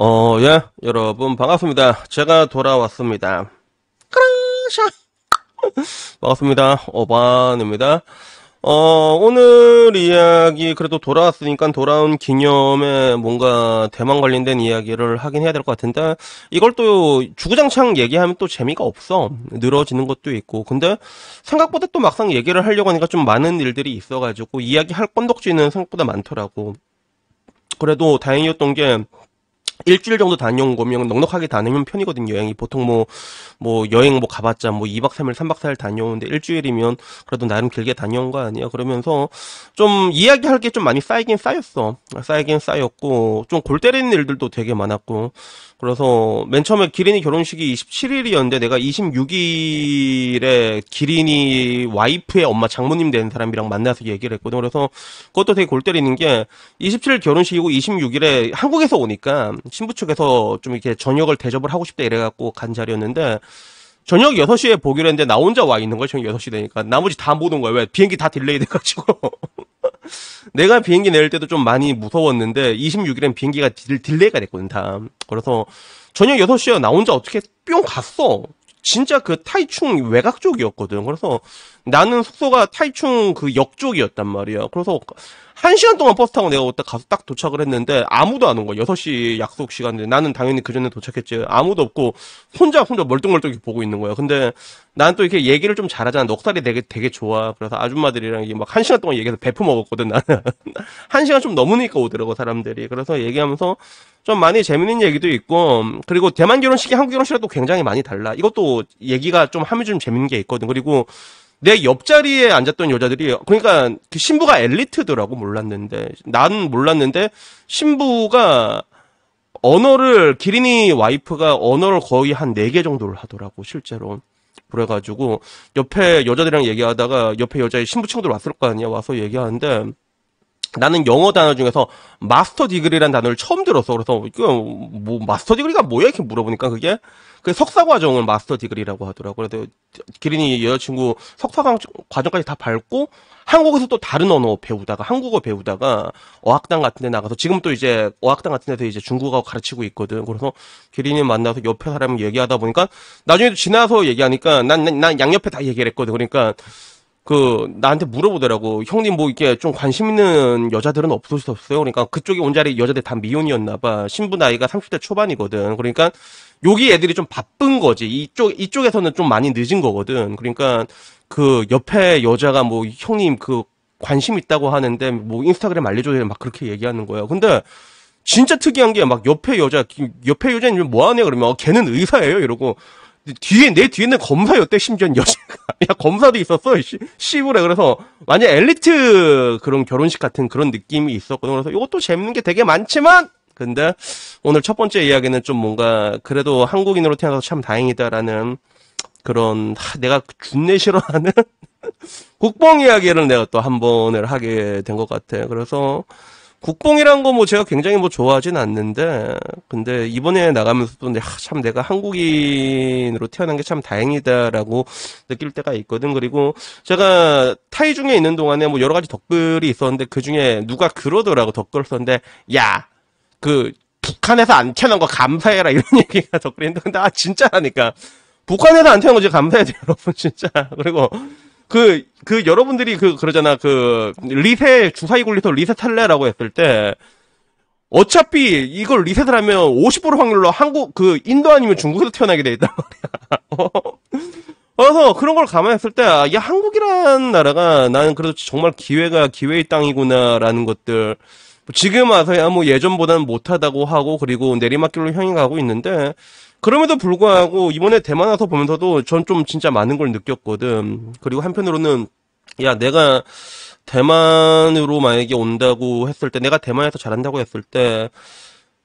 어, 예, 여러분, 반갑습니다. 제가 돌아왔습니다. 크랑샤! 반갑습니다. 오반입니다. 어, 오늘 이야기 그래도 돌아왔으니까 돌아온 기념에 뭔가 대만 관련된 이야기를 하긴 해야 될 것 같은데 이걸 또 주구장창 얘기하면 또 재미가 없어 늘어지는 것도 있고 근데 생각보다 또 막상 얘기를 하려고 하니까 좀 많은 일들이 있어가지고 이야기 할 건덕지는 생각보다 많더라고 그래도 다행이었던 게 일주일 정도 다녀온 거면 넉넉하게 다니면 편이거든요, 여행이. 보통 뭐, 뭐, 여행 뭐 가봤자 뭐 2박 3일, 3박 4일 다녀오는데 일주일이면 그래도 나름 길게 다녀온 거아니에요 그러면서 좀 이야기할 게 좀 많이 쌓이긴 쌓였어. 쌓이긴 쌓였고, 좀 골 때리는 일들도 되게 많았고. 그래서 맨 처음에 기린이 결혼식이 27일이었는데 내가 26일에 기린이 와이프의 엄마 장모님 된 사람이랑 만나서 얘기를 했거든. 그래서 그것도 되게 골 때리는 게 27일 결혼식이고 26일에 한국에서 오니까 신부 측에서 좀 이렇게 저녁을 대접을 하고 싶다 이래갖고 간 자리였는데 저녁 6시에 보기로 했는데 나 혼자 와 있는 거야. 저녁 6시 되니까. 나머지 다 못 온 거야. 왜? 비행기 다 딜레이 돼가지고. 내가 비행기 내릴 때도 좀 많이 무서웠는데 26일엔 비행기가 딜, 딜레이가 됐거든, 다. 그래서 저녁 6시에 나 혼자 어떻게 뿅 갔어. 진짜 그 타이충 외곽 쪽이었거든. 그래서 나는 숙소가 타이충 그 역 쪽이었단 말이야. 그래서 한 시간 동안 버스 타고 내가 왔다 가서 딱 도착을 했는데 아무도 안 온 거야. 6시 약속 시간인데 나는 당연히 그 전에 도착했지. 아무도 없고 혼자 혼자 멀뚱멀뚱 보고 있는 거야. 근데 난 또 이렇게 얘기를 좀 잘하잖아. 넉살이 되게 되게 좋아. 그래서 아줌마들이랑 이게 막 한 시간 동안 얘기해서 베프 먹었거든 나는. 한 시간 좀 넘으니까 오더라고 사람들이. 그래서 얘기하면서 좀 많이 재밌는 얘기도 있고 그리고 대만 결혼식이 한국 결혼식이랑 또 굉장히 많이 달라. 이것도 얘기가 좀 하면 좀 재밌는 게 있거든. 그리고 내 옆자리에 앉았던 여자들이 그러니까 그 신부가 엘리트더라고 몰랐는데 난 몰랐는데 신부가 언어를 기린이 와이프가 언어를 거의 한 네 개 정도를 하더라고 실제로 그래가지고 옆에 여자들이랑 얘기하다가 옆에 여자의 신부친구들 왔을 거 아니야 와서 얘기하는데 나는 영어 단어 중에서 마스터 디그리는 단어를 처음 들었어. 그래서 이뭐 거 마스터 디그리가 뭐야 이렇게 물어보니까 그게 그 석사 과정을 마스터 디그리라고 하더라고. 그래서 기린이 여자친구 석사 과정까지 다 밟고 한국에서 또 다른 언어 배우다가 한국어 배우다가 어학당 같은 데 나가서 지금 또 이제 어학당 같은 데서 이제 중국어 가르치고 있거든. 그래서 기린이 만나서 옆에 사람 얘기하다 보니까 나중에 지나서 얘기하니까 난난 난, 난 양옆에 다 얘기를 했거든. 그러니까 그 나한테 물어보더라고 형님 뭐 이게 렇좀 관심 있는 여자들은 없으셨어요? 그러니까 그쪽에 온 자리 여자들 다 미혼이었나 봐 신부 나이가 30대 초반이거든 그러니까 여기 애들이 좀 바쁜 거지 이쪽 이쪽에서는 좀 많이 늦은 거거든 그러니까 그 옆에 여자가 뭐 형님 그 관심 있다고 하는데 뭐 인스타그램 알려줘야 막 그렇게 얘기하는 거야 근데 진짜 특이한 게 막 옆에 여자 옆에 여자는 뭐 하냐 그러면 어, 걔는 의사예요 이러고 뒤에 내 뒤에 있는 검사였대 심지어 여자가 야 검사도 있었어 씨부래 씨 그래서 완전 엘리트 그런 결혼식 같은 그런 느낌이 있었거든 그래서 이것도 재밌는 게 되게 많지만 근데 오늘 첫 번째 이야기는 좀 뭔가 그래도 한국인으로 태어나서 참 다행이다라는 그런 하, 내가 죽내 싫어하는 국뽕 이야기를 내가 또 한 번을 하게 된 것 같아 그래서 국뽕이란 거 뭐 제가 굉장히 뭐 좋아하진 않는데 근데 이번에 나가면서도 참 내가 한국인으로 태어난 게 참 다행이다라고 느낄 때가 있거든. 그리고 제가 타이 중에 있는 동안에 뭐 여러 가지 댓글이 있었는데 그 중에 누가 그러더라고 댓글 썼는데 야 그 북한에서 안 태어난 거 감사해라 이런 얘기가 댓글인데 근데 아 진짜라니까 북한에서 안 태어난 거지 감사해야 여러분 진짜 그리고 그, 그 여러분들이 그, 그러잖아. 그, 리셋, 주사위 굴리서 리셋탈래라고 했을 때, 어차피 이걸 리셋을 하면 50% 확률로 한국, 그, 인도 아니면 중국에서 태어나게 돼 있단 말이야. 그래서 그런 걸 감안했을 때, 아, 야, 한국이란 나라가 나는 그래도 정말 기회가 기회의 땅이구나라는 것들, 지금 와서야 뭐 예전보다는 못하다고 하고, 그리고 내리막길로 향해 가고 있는데, 그럼에도 불구하고 이번에 대만 와서 보면서도 전 좀 진짜 많은 걸 느꼈거든. 그리고 한편으로는 야 내가 대만으로 만약에 온다고 했을 때 내가 대만에서 잘한다고 했을 때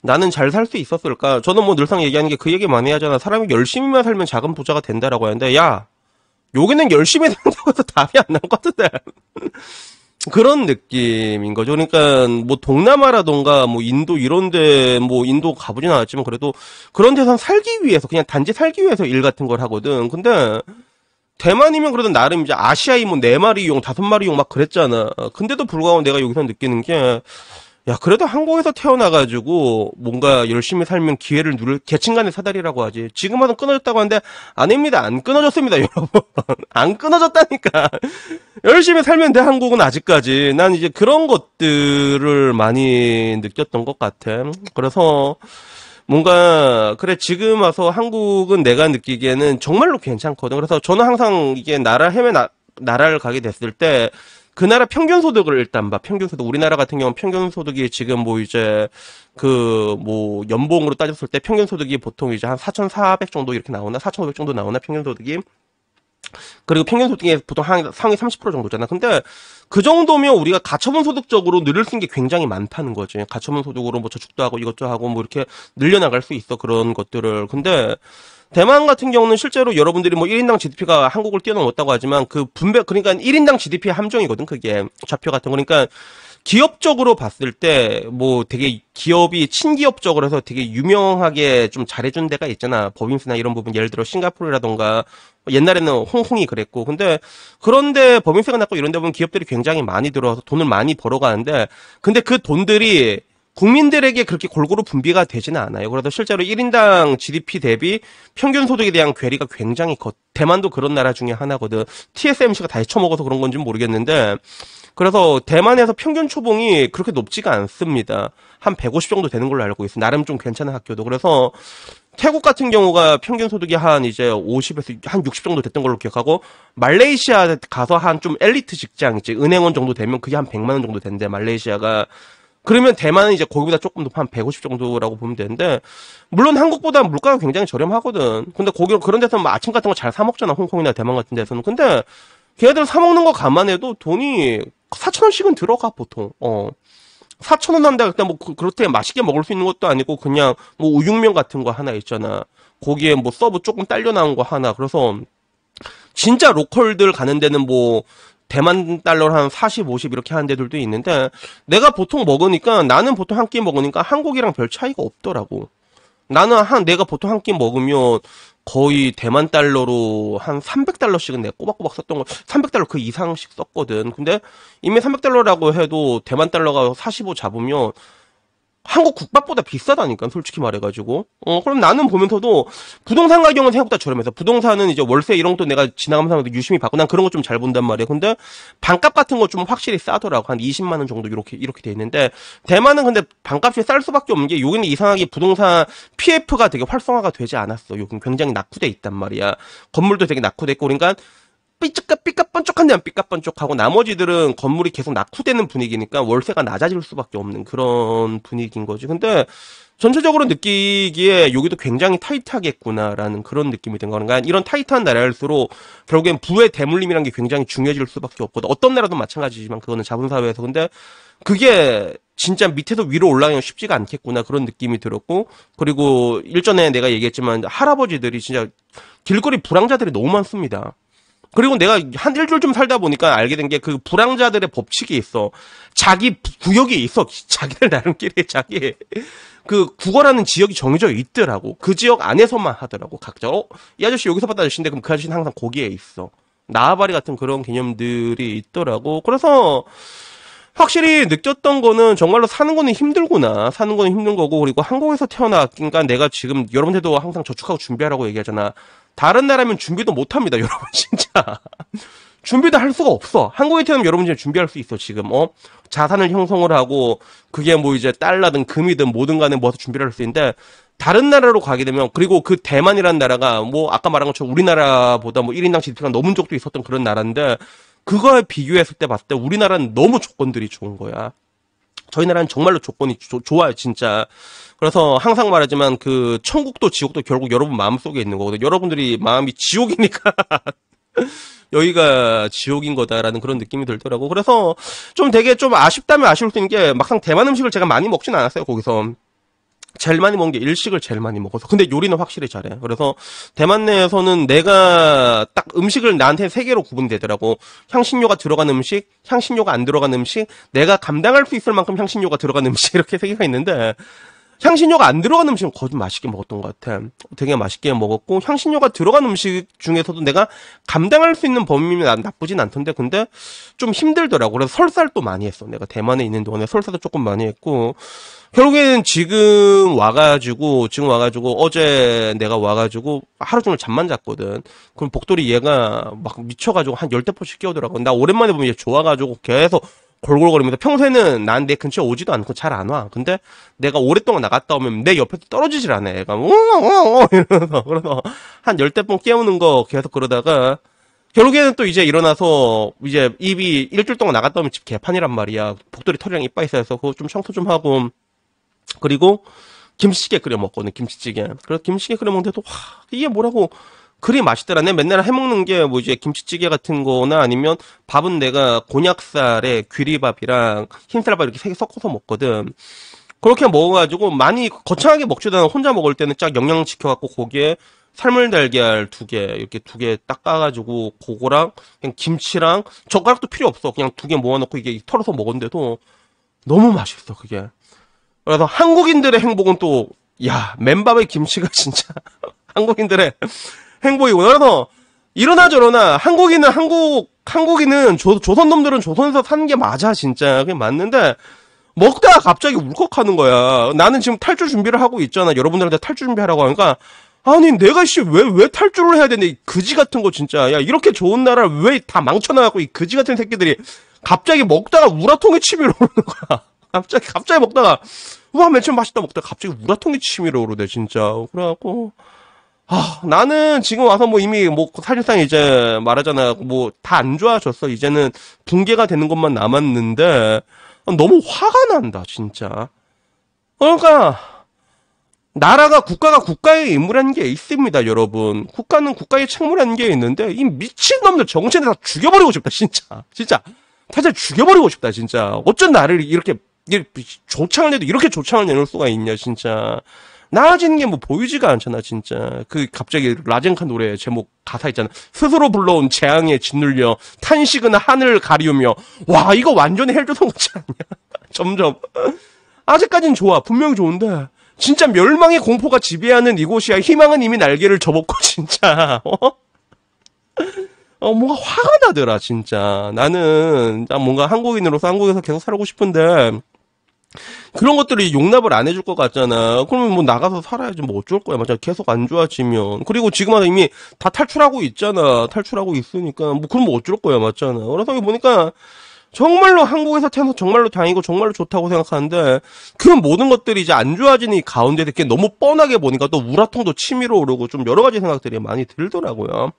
나는 잘 살 수 있었을까? 저는 뭐 늘상 얘기하는 게 그 얘기 많이 하잖아. 사람이 열심히만 살면 작은 부자가 된다라고 하는데 야 여기는 열심히 산다고 해서 답이 안나것 같은데. 그런 느낌인 거죠. 그러니까 뭐 동남아라던가 뭐 인도 이런데 뭐 인도 가보진 않았지만 그래도 그런 데서 살기 위해서 그냥 단지 살기 위해서 일 같은 걸 하거든. 근데 대만이면 그래도 나름 이제 아시아이 뭐네 마리 이용 다섯 마리 이용막 그랬잖아. 근데도 불구하고 내가 여기서 느끼는 게 야, 그래도 한국에서 태어나가지고 뭔가 열심히 살면 기회를 누를 계층간의 사다리라고 하지. 지금 와서 끊어졌다고 하는데 아닙니다. 안 끊어졌습니다, 여러분. 안 끊어졌다니까. 열심히 살면 돼, 한국은 아직까지. 난 이제 그런 것들을 많이 느꼈던 것 같아. 그래서 뭔가 그래 지금 와서 한국은 내가 느끼기에는 정말로 괜찮거든. 그래서 저는 항상 이게 나라 해외 나, 나라를 가게 됐을 때그 나라 평균 소득을 일단 봐. 평균 소득. 우리나라 같은 경우는 평균 소득이 지금 뭐 이제 그 뭐 연봉으로 따졌을 때 평균 소득이 보통 이제 한 4,400 정도 이렇게 나오나 4,500 정도 나오나 평균 소득이 그리고 평균 소득이 보통 한 상위 30% 정도잖아. 근데 그 정도면 우리가 가처분 소득적으로 늘릴 수 있는 게 굉장히 많다는 거지. 가처분 소득으로 뭐 저축도 하고 이것도 하고 뭐 이렇게 늘려나갈 수 있어. 그런 것들을. 근데 대만 같은 경우는 실제로 여러분들이 뭐 1인당 GDP가 한국을 뛰어넘었다고 하지만 그 분배 그러니까 1인당 GDP 함정이거든 그게 좌표 같은 거 그러니까 기업적으로 봤을 때 뭐 되게 기업이 친기업적으로 해서 되게 유명하게 좀 잘해준 데가 있잖아 법인세나 이런 부분 예를 들어 싱가포르라던가 옛날에는 홍콩이 그랬고 근데 그런데 법인세가 낮고 이런 데 보면 기업들이 굉장히 많이 들어와서 돈을 많이 벌어가는데 근데 그 돈들이 국민들에게 그렇게 골고루 분비가 되지는 않아요. 그래도 실제로 1인당 GDP 대비 평균 소득에 대한 괴리가 굉장히 커. 대만도 그런 나라 중에 하나거든. TSMC가 다시 쳐먹어서 그런 건지 는 모르겠는데 그래서 대만에서 평균 초봉이 그렇게 높지가 않습니다. 한 150 정도 되는 걸로 알고 있어요. 나름 좀 괜찮은 학교도. 그래서 태국 같은 경우가 평균 소득이 한 이제 50에서 한 60 정도 됐던 걸로 기억하고 말레이시아 가서 한 좀 엘리트 직장 이제 은행원 정도 되면 그게 한 100만 원 정도 된대 말레이시아가 그러면 대만은 이제 거기보다 조금 높아 한150 정도라고 보면 되는데 물론 한국보다 물가가 굉장히 저렴하거든. 근데 거기 그런 데서는 뭐 아침 같은 거 잘 사 먹잖아. 홍콩이나 대만 같은 데서는. 근데 걔네들 사 먹는 거 감안해도 돈이 4천 원씩은 들어가 보통. 어. 4천 원 한다 그때 뭐 그, 그렇게 맛있게 먹을 수 있는 것도 아니고 그냥 뭐 우육면 같은 거 하나 있잖아. 거기에 뭐 서브 조금 딸려 나온 거 하나. 그래서 진짜 로컬들 가는 데는 뭐 대만 달러로 한 40, 50 이렇게 하는 데들도 있는데 내가 보통 먹으니까 나는 보통 한 끼 먹으니까 한국이랑 별 차이가 없더라고. 나는 한 내가 보통 한 끼 먹으면 거의 대만 달러로 한 300달러씩은 내가 꼬박꼬박 썼던 거 300달러 그 이상씩 썼거든. 근데 이미 300달러라고 해도 대만 달러가 45 잡으면 한국 국밥보다 비싸다니까 솔직히 말해가지고 어 그럼 나는 보면서도 부동산 가격은 생각보다 저렴해서 부동산은 이제 월세 이런 것도 내가 지나가면서 유심히 봤고난 그런 거 좀 잘 본단 말이에요 근데 반값 같은 거 좀 확실히 싸더라고 한 20만 원 정도 이렇게 이렇게 돼 있는데 대만은 근데 반값이 쌀 수밖에 없는 게 여기는 이상하게 부동산 PF가 되게 활성화가 되지 않았어 요금 굉장히 낙후돼 있단 말이야 건물도 되게 낙후돼 있고 그러니까 삐쩍까 삐까 빠 완전 삐까뻔쩍하고 나머지들은 건물이 계속 낙후되는 분위기니까 월세가 낮아질 수밖에 없는 그런 분위기인 거지. 근데 전체적으로 느끼기에 여기도 굉장히 타이트하겠구나라는 그런 느낌이 든거는가 그러니까 이런 타이트한 나라일수록 결국엔 부의 대물림이라는 게 굉장히 중요해질 수밖에 없거든. 어떤 나라도 마찬가지지만 그거는 자본사회에서 근데 그게 진짜 밑에서 위로 올라가기 쉽지가 않겠구나 그런 느낌이 들었고 그리고 일전에 내가 얘기했지만 할아버지들이 진짜 길거리 불황자들이 너무 많습니다. 그리고 내가 한 일주일 좀 살다 보니까 알게 된 게 그 불황자들의 법칙이 있어. 자기 구역이 있어. 자기들 나름끼리 자기 그 국어라는 지역이 정해져 있더라고. 그 지역 안에서만 하더라고. 각자 어? 이 아저씨 여기서 봤다 아저씨인데 그럼 그 아저씨는 항상 거기에 있어. 나아바리 같은 그런 개념들이 있더라고. 그래서 확실히 느꼈던 거는 정말로 사는 거는 힘들구나. 사는 거는 힘든 거고 그리고 한국에서 태어났으니까 내가 지금 여러분들도 항상 저축하고 준비하라고 얘기하잖아. 다른 나라면 준비도 못 합니다, 여러분, 진짜. 준비도 할 수가 없어. 한국에 태우면 여러분 이제 준비할 수 있어, 지금, 어? 자산을 형성을 하고, 그게 뭐 이제 달러든 금이든 뭐든 간에 모아서 준비를 할 수 있는데, 다른 나라로 가게 되면, 그리고 그 대만이라는 나라가, 뭐, 아까 말한 것처럼 우리나라보다 뭐 1인당 GDP가 넘은 적도 있었던 그런 나라인데, 그거에 비교했을 때 봤을 때 우리나라는 너무 조건들이 좋은 거야. 저희 나라는 정말로 조건이 조, 좋아요, 진짜. 그래서 항상 말하지만 그 천국도 지옥도 결국 여러분 마음속에 있는 거거든요. 여러분들이 마음이 지옥이니까 여기가 지옥인 거다라는 그런 느낌이 들더라고. 그래서 좀 되게 좀 아쉽다면 아쉬울 수 있는 게 막상 대만 음식을 제가 많이 먹진 않았어요, 거기서. 제일 많이 먹은 게 일식을 제일 많이 먹어서 근데 요리는 확실히 잘해 그래서 대만 내에서는 내가 딱 음식을 나한테 세 개로 구분되더라고 향신료가 들어간 음식 향신료가 안 들어간 음식 내가 감당할 수 있을 만큼 향신료가 들어간 음식 이렇게 세 개가 있는데 향신료가 안 들어간 음식은 거의 맛있게 먹었던 것 같아 되게 맛있게 먹었고 향신료가 들어간 음식 중에서도 내가 감당할 수 있는 범위는 나쁘진 않던데 근데 좀 힘들더라고 그래서 설사를 또 많이 했어 내가 대만에 있는 동안에 설사도 조금 많이 했고 결국에는 지금 와가지고 지금 와가지고 어제 내가 와가지고 하루 종일 잠만 잤거든. 그럼 복돌이 얘가 막 미쳐가지고 한 열대 포씩 끼어들라고나 오랜만에 보면 얘 좋아가지고 계속 골골거리면서 평소에는 난 내 근처에 오지도 않고 잘 안 와. 근데 내가 오랫동안 나갔다 오면 내 옆에서 떨어지질 않아. 얘가 우엉엉 어, 어, 어, 이러면서 그래서 한 열대 번 깨우는 거 계속 그러다가 결국에는 또 이제 일어나서 이제 입이 일주일 동안 나갔다 오면 집 개판이란 말이야. 복돌이 털이랑 이빨 쌓여서 그거 좀 청소 좀 하고 그리고 김치찌개 끓여 먹거든 김치찌개. 그래서 김치찌개 끓여 먹는데도 와 이게 뭐라고 그리 맛있더라. 내 맨날 해먹는 게뭐 이제 김치찌개 같은 거나 아니면 밥은 내가 곤약살에 귀리밥이랑 흰쌀밥 이렇게 세 개 섞어서 먹거든. 그렇게 먹어가지고 많이 거창하게 먹지도 않아. 혼자 먹을 때는 쫙 영양 지켜갖고 고기에 삶을 달걀 두 개, 이렇게 두 개 닦아가지고 고거랑 그냥 김치랑 젓가락도 필요 없어. 그냥 두 개 모아놓고 이게 털어서 먹었는데도 너무 맛있어, 그게. 그래서 한국인들의 행복은 또, 야, 맨밥에 김치가 진짜 한국인들의 행복이구나 그래서 일어나 저러나 한국인은 한국, 한국인은 조, 조선 놈들은 조선에서 사는 게 맞아, 진짜. 그게 맞는데, 먹다가 갑자기 울컥하는 거야. 나는 지금 탈출 준비를 하고 있잖아. 여러분들한테 탈출 준비하라고 하니까, 아니 내가 씨 왜 왜 탈출을 해야 되는데 그지 같은 거 진짜 야 이렇게 좋은 나라를 왜 다망쳐놔갖고이 그지 같은 새끼들이 갑자기 먹다가 우라통에 침이 오는 거야 갑자기 갑자기 먹다가 와, 맨 처음 맛있다 먹다가 갑자기 우라통이 치밀어 오르네, 진짜. 그래갖고. 아, 나는 지금 와서 뭐 이미 뭐 사실상 이제 말하잖아. 뭐 다 안 좋아졌어. 이제는 붕괴가 되는 것만 남았는데 너무 화가 난다, 진짜. 그러니까 나라가 국가가 국가의 임무라는 게 있습니다, 여러분. 국가는 국가의 책무라는 게 있는데 이 미친놈들 정신에 다 죽여버리고 싶다, 진짜. 진짜. 사실 죽여버리고 싶다, 진짜. 어쩐 나를 이렇게 이게 조창을 내도 이렇게 조창을 내놓을 수가 있냐 진짜 나아지는 게 뭐 보이지가 않잖아 진짜 그 갑자기 라젠카 노래 제목 가사 있잖아 스스로 불러온 재앙에 짓눌려 탄식은 하늘을 가리우며 와 이거 완전히 헬조선 같지 않냐 점점 아직까진 좋아 분명 히 좋은데 진짜 멸망의 공포가 지배하는 이곳이야 희망은 이미 날개를 접었고 진짜 어? 어, 뭔가 화가 나더라, 진짜. 나는, 뭔가 한국인으로서 한국에서 계속 살고 싶은데, 그런 것들이 용납을 안 해줄 것 같잖아. 그러면 뭐 나가서 살아야지 뭐 어쩔 거야. 맞아. 계속 안 좋아지면. 그리고 지금 와서 이미 다 탈출하고 있잖아. 탈출하고 있으니까. 뭐 그럼 뭐 어쩔 거야. 맞잖아. 그래서 보니까 정말로 한국에서 태어나서 정말로 다행이고 정말로 좋다고 생각하는데 그 모든 것들이 이제 안 좋아지는 이 가운데 이렇게 너무 뻔하게 보니까 또 우라통도 치밀어 오르고 좀 여러 가지 생각들이 많이 들더라고요.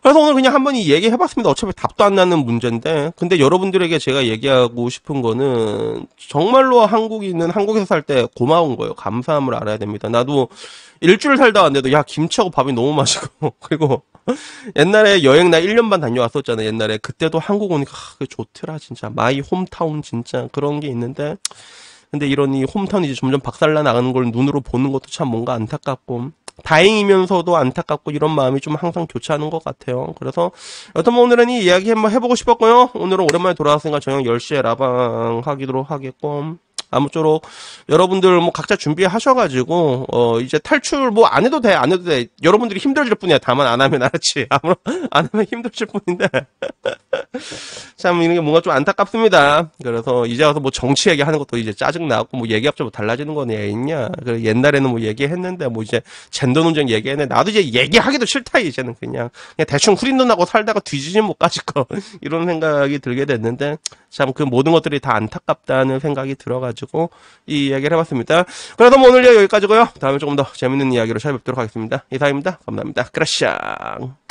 그래서 오늘 그냥 한번 얘기해 봤습니다. 어차피 답도 안 나는 문제인데. 근데 여러분들에게 제가 얘기하고 싶은 거는 정말로 한국인은 한국에서 살 때 고마운 거예요. 감사함을 알아야 됩니다. 나도 일주일 살다 왔는데도 야, 김치하고 밥이 너무 맛있고. 그리고 옛날에 여행 나 1년 반 다녀왔었잖아요. 옛날에 그때도 한국 오니까 아, 그게 좋더라. 진짜 마이 홈타운 진짜 그런 게 있는데 근데 이런 이 홈타운이 제 점점 박살나 나가는 걸 눈으로 보는 것도 참 뭔가 안타깝고 다행이면서도 안타깝고 이런 마음이 좀 항상 교차하는 것 같아요. 그래서 여튼 뭐 오늘은 이 이야기 한번 해보고 싶었고요. 오늘은 오랜만에 돌아왔으니까 저녁 10시에 라방 하기로 하겠고 아무쪼록 여러분들 뭐 각자 준비하셔가지고 어 이제 탈출 뭐 안 해도 돼 안 해도 돼 여러분들이 힘들질 어 뿐이야 다만 안 하면 알았지 아무런 안 하면 힘들질 뿐인데 참 이런 게 뭔가 좀 안타깝습니다 그래서 이제 와서 뭐 정치 얘기하는 것도 이제 짜증 나고 뭐 얘기합자 뭐 달라지는 거냐 있냐 그래 옛날에는 뭐 얘기했는데 뭐 이제 젠더 논쟁 얘기했는데 나도 이제 얘기하기도 싫다 이제는 그냥 그냥 대충 후린 눈하고 살다가 뒤지지못 가질 거 이런 생각이 들게 됐는데 참 그 모든 것들이 다 안타깝다는 생각이 들어가지고. 가지고 이 이야기를 해봤습니다. 그래서 뭐 오늘 여기까지고요. 다음에 조금 더 재밌는 이야기로 찾아뵙도록 하겠습니다. 이상입니다. 감사합니다. 크라샹.